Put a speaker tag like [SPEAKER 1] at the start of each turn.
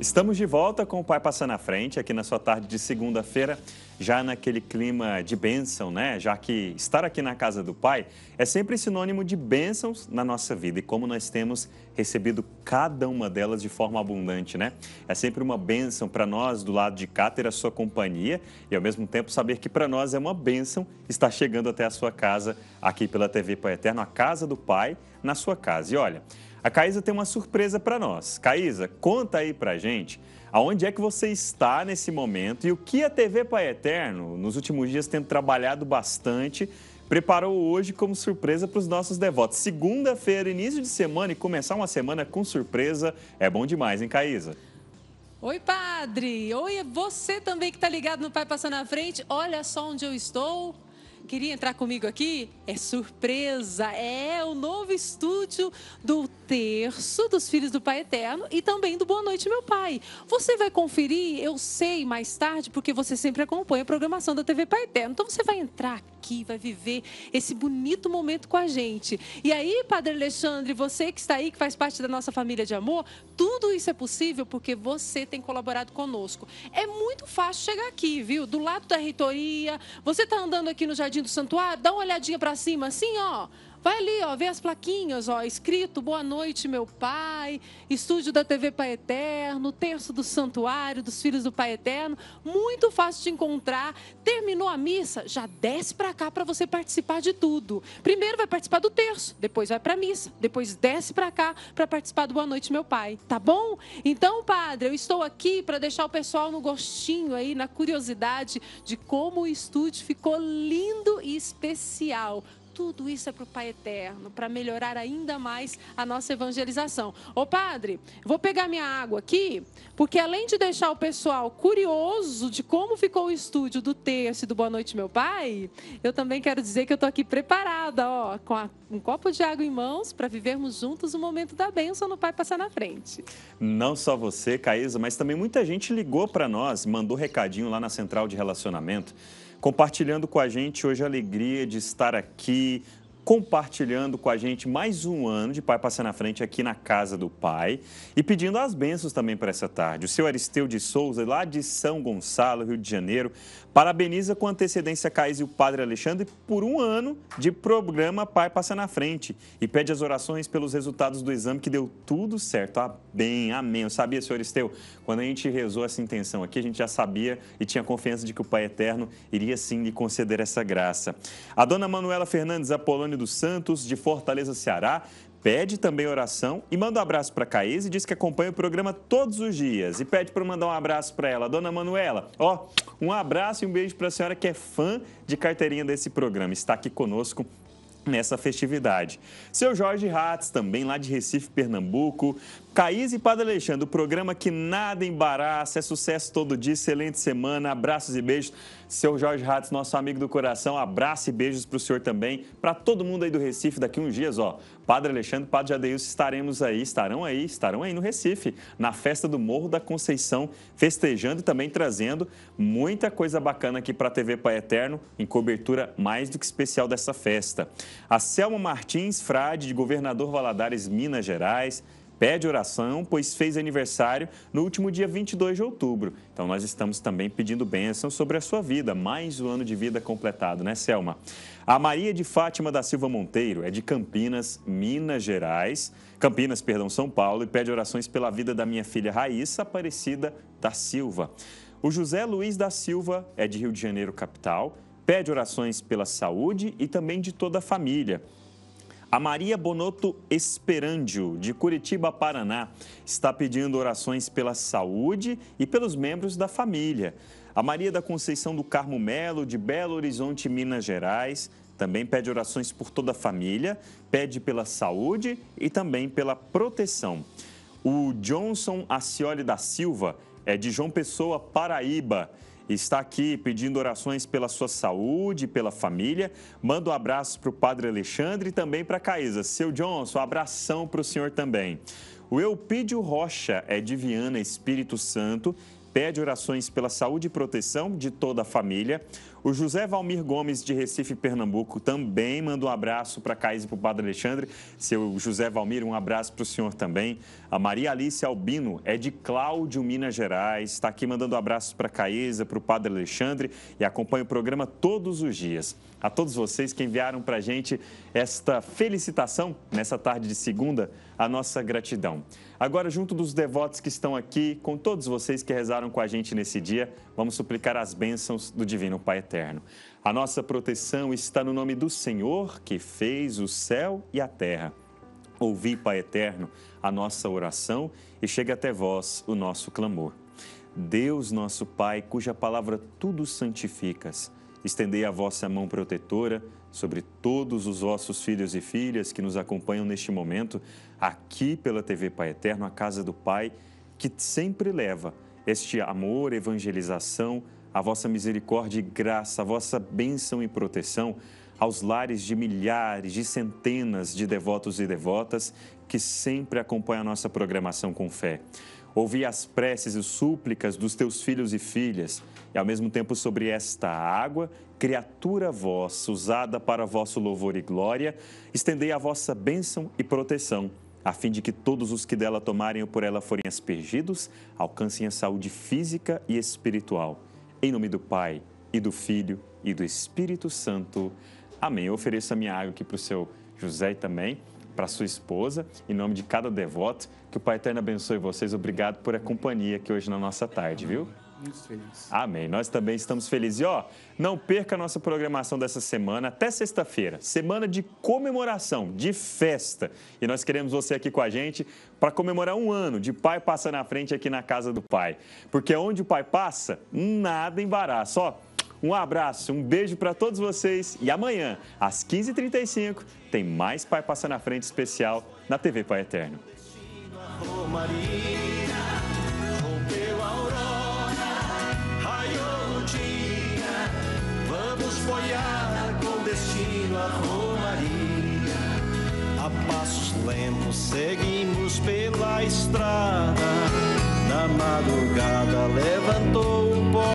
[SPEAKER 1] Estamos de volta com o Pai Passando na Frente, aqui na sua tarde de segunda-feira, já naquele clima de bênção, né? Já que estar aqui na casa do Pai é sempre sinônimo de bênçãos na nossa vida e como nós temos recebido cada uma delas de forma abundante, né? É sempre uma bênção para nós do lado de cá ter a sua companhia e ao mesmo tempo saber que para nós é uma bênção estar chegando até a sua casa aqui pela TV Pai Eterno, a casa do Pai na sua casa. E olha, a Caísa tem uma surpresa para nós. Caísa, conta aí para gente aonde é que você está nesse momento e o que a TV Pai Eterno, nos últimos dias tendo trabalhado bastante, preparou hoje como surpresa para os nossos devotos. Segunda-feira, início de semana e começar uma semana com surpresa é bom demais, hein, Caísa?
[SPEAKER 2] Oi, padre! Oi, é você também que está ligado no Pai Passando na Frente. Olha só onde eu estou queria entrar comigo aqui? É surpresa! É o novo estúdio do terço dos Filhos do Pai Eterno e também do Boa Noite, meu Pai. Você vai conferir, eu sei, mais tarde, porque você sempre acompanha a programação da TV Pai Eterno. Então você vai entrar aqui, vai viver esse bonito momento com a gente. E aí, Padre Alexandre, você que está aí, que faz parte da nossa família de amor, tudo isso é possível porque você tem colaborado conosco. É muito fácil chegar aqui, viu? Do lado da reitoria, você está andando aqui no Jardim jardim do santuário, dá uma olhadinha para cima, assim, ó. Vai ali, ó, vê as plaquinhas, ó, escrito Boa Noite, meu Pai, estúdio da TV Pai Eterno, terço do Santuário dos Filhos do Pai Eterno. Muito fácil de encontrar. Terminou a missa, já desce para cá para você participar de tudo. Primeiro vai participar do terço, depois vai para a missa, depois desce para cá para participar do Boa Noite, meu Pai, tá bom? Então, padre, eu estou aqui para deixar o pessoal no gostinho aí, na curiosidade de como o estúdio ficou lindo e especial tudo isso é para o Pai Eterno, para melhorar ainda mais a nossa evangelização. Ô padre, vou pegar minha água aqui, porque além de deixar o pessoal curioso de como ficou o estúdio do texto do Boa Noite, meu pai, eu também quero dizer que eu estou aqui preparada, ó, com a, um copo de água em mãos, para vivermos juntos o momento da bênção no Pai passar na frente.
[SPEAKER 1] Não só você, Caísa, mas também muita gente ligou para nós, mandou recadinho lá na central de relacionamento compartilhando com a gente hoje a alegria de estar aqui compartilhando com a gente mais um ano de Pai Passar na Frente aqui na Casa do Pai e pedindo as bênçãos também para essa tarde. O seu Aristeu de Souza, lá de São Gonçalo, Rio de Janeiro, parabeniza com antecedência a Caís e o Padre Alexandre por um ano de programa Pai Passar na Frente e pede as orações pelos resultados do exame que deu tudo certo. Ah, bem, amém. Eu sabia, senhor Aristeu, quando a gente rezou essa intenção aqui, a gente já sabia e tinha confiança de que o Pai Eterno iria sim lhe conceder essa graça. A dona Manuela Fernandes Apolônio dos Santos, de Fortaleza, Ceará, pede também oração e manda um abraço para a e diz que acompanha o programa todos os dias e pede para mandar um abraço para ela, dona Manuela. Ó, um abraço e um beijo para a senhora que é fã de carteirinha desse programa. Está aqui conosco nessa festividade. Seu Jorge Ratz, também lá de Recife, Pernambuco. Caís e Padre Alexandre, o programa que nada embaraça, é sucesso todo dia, excelente semana, abraços e beijos. Seu Jorge Ratz, nosso amigo do coração, abraço e beijos para o senhor também, para todo mundo aí do Recife, daqui uns dias, ó. Padre Alexandre, Padre Jadeus, estaremos aí, estarão aí, estarão aí no Recife, na festa do Morro da Conceição, festejando e também trazendo muita coisa bacana aqui para a TV Pai Eterno, em cobertura mais do que especial dessa festa. A Selma Martins Frade, de Governador Valadares, Minas Gerais, pede oração, pois fez aniversário no último dia 22 de outubro. Então, nós estamos também pedindo bênção sobre a sua vida, mais um ano de vida completado, né, Selma? A Maria de Fátima da Silva Monteiro é de Campinas, Minas Gerais, Campinas, perdão, São Paulo, e pede orações pela vida da minha filha Raíssa Aparecida da Silva. O José Luiz da Silva é de Rio de Janeiro, capital, pede orações pela saúde e também de toda a família. A Maria Bonotto Esperândio de Curitiba, Paraná, está pedindo orações pela saúde e pelos membros da família. A Maria da Conceição do Carmo Melo, de Belo Horizonte, Minas Gerais, também pede orações por toda a família, pede pela saúde e também pela proteção. O Johnson Acioli da Silva é de João Pessoa, Paraíba está aqui pedindo orações pela sua saúde, pela família. Manda um abraço para o Padre Alexandre e também para a Caísa. Seu Johnson, um abração para o senhor também. O Eupídio Rocha é de Viana, Espírito Santo, pede orações pela saúde e proteção de toda a família. O José Valmir Gomes, de Recife, Pernambuco, também manda um abraço para a Caís e para o Padre Alexandre. Seu José Valmir, um abraço para o senhor também. A Maria Alice Albino é de Cláudio, Minas Gerais. Está aqui mandando um abraços para a Caísa, para o Padre Alexandre e acompanha o programa todos os dias. A todos vocês que enviaram para a gente esta felicitação nessa tarde de segunda, a nossa gratidão. Agora, junto dos devotos que estão aqui, com todos vocês que rezaram com a gente nesse dia, vamos suplicar as bênçãos do Divino Pai Eterno. A nossa proteção está no nome do Senhor que fez o céu e a terra. Ouvi, Pai Eterno, a nossa oração e chega até vós o nosso clamor. Deus, nosso Pai, cuja palavra tudo santificas, Estendei a vossa mão protetora sobre todos os vossos filhos e filhas que nos acompanham neste momento, aqui pela TV Pai Eterno, a casa do Pai, que sempre leva este amor, evangelização, a vossa misericórdia e graça, a vossa bênção e proteção aos lares de milhares, de centenas de devotos e devotas que sempre acompanham a nossa programação com fé. Ouvi as preces e súplicas dos teus filhos e filhas, e ao mesmo tempo sobre esta água, criatura vossa, usada para vosso louvor e glória, estendei a vossa bênção e proteção, a fim de que todos os que dela tomarem ou por ela forem aspergidos alcancem a saúde física e espiritual. Em nome do Pai, e do Filho, e do Espírito Santo. Amém. Eu ofereço a minha água aqui para o seu José também para sua esposa, em nome de cada devoto. Que o Pai Eterno abençoe vocês. Obrigado por a companhia aqui hoje na nossa tarde, viu? Muito feliz. Amém. Nós também estamos felizes. E ó, não perca a nossa programação dessa semana até sexta-feira. Semana de comemoração, de festa. E nós queremos você aqui com a gente para comemorar um ano de Pai Passa na Frente aqui na Casa do Pai. Porque onde o Pai passa, nada embaraça. Ó, um abraço, um beijo para todos vocês e amanhã, às 15h35, tem mais Pai Passa na Frente especial na TV Pai Eterno. A passos lentos seguimos pela estrada. Na madrugada levantou o pó.